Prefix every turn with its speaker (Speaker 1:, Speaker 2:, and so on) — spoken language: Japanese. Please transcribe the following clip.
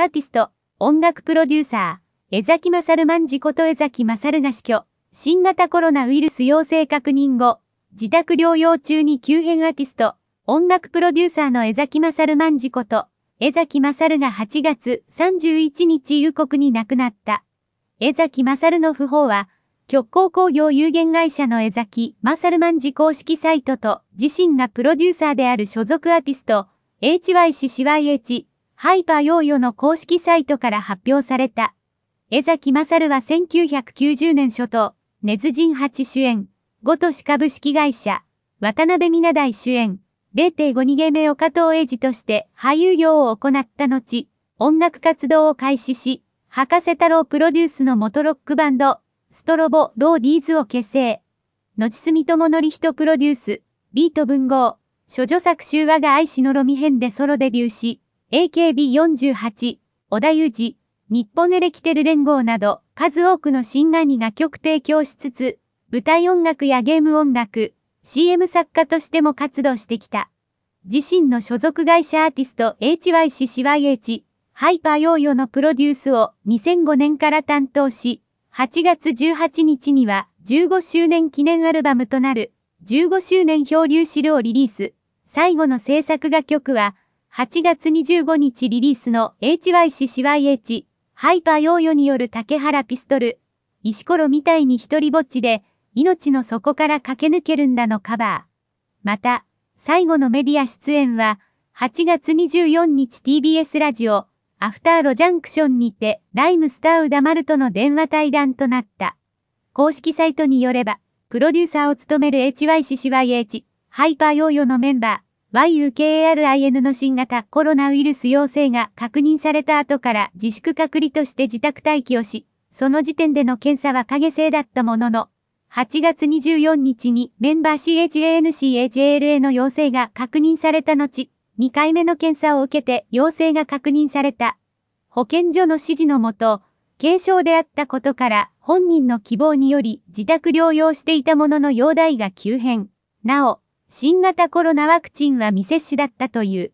Speaker 1: アーティスト、音楽プロデューサー、江崎勝万事こと江崎勝が死去、新型コロナウイルス陽性確認後、自宅療養中に急変アーティスト、音楽プロデューサーの江崎勝万事こと、江崎勝が8月31日夕刻に亡くなった。江崎勝の訃報は、極光工業有限会社の江崎勝万事公式サイトと、自身がプロデューサーである所属アーティスト、HYCCYH ハイパーヨーヨの公式サイトから発表された。江崎勝は1990年初頭、根津ン八主演、ごとし株式会社、渡辺美奈大主演、0.52ゲームを加藤英治として俳優業を行った後、音楽活動を開始し、博士太郎プロデュースの元ロックバンド、ストロボ・ローディーズを結成。後住友則人プロデュース、ビート文豪、処女作集和が愛しのろみ編でソロデビューし、AKB48、小田裕二、日本エレキテル連合など、数多くの新概にが曲提供しつつ、舞台音楽やゲーム音楽、CM 作家としても活動してきた。自身の所属会社アーティスト HYCCYH、ハイパーヨーヨーのプロデュースを2005年から担当し、8月18日には15周年記念アルバムとなる15周年漂流資料をリリース。最後の制作楽曲は8月25日リリースの HYCCYH ハイパーヨーヨによる竹原ピストル石ころみたいに一人ぼっちで命の底から駆け抜けるんだのカバー。また、最後のメディア出演は8月24日 TBS ラジオアフターロジャンクションにてライムスターダマルとの電話対談となった。公式サイトによれば、プロデューサーを務める HYCCYH ハイパーヨーヨのメンバー、YUKRIN a の新型コロナウイルス陽性が確認された後から自粛隔離として自宅待機をし、その時点での検査は影性だったものの、8月24日にメンバー CHANCHLA の陽性が確認された後、2回目の検査を受けて陽性が確認された。保健所の指示のもと、軽症であったことから本人の希望により自宅療養していたものの容体が急変。なお、新型コロナワクチンは未接種だったという。